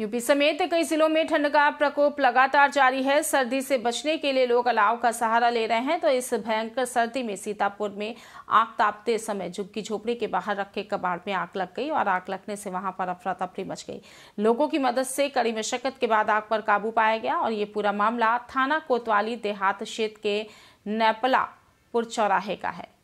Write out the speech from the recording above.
UP समेत कई जिलों में ठंड का प्रकोप लगातार जारी है सर्दी से बचने के लिए लोग अलाव का सहारा ले रहे हैं तो इस भयंकर सर्दी में सीतापुर में आग तापते समय झुग्गी झोपड़ी के बाहर रखे कबाड़ में आग लग गई और आग लगने से वहां पर अफरा तफरी मच गई लोगों की मदद से कड़ी मशक्कत के बाद आग पर काबू पाया गया और ये पूरा मामला थाना कोतवाली देहात क्षेत्र के नैपलापुर चौराहे का है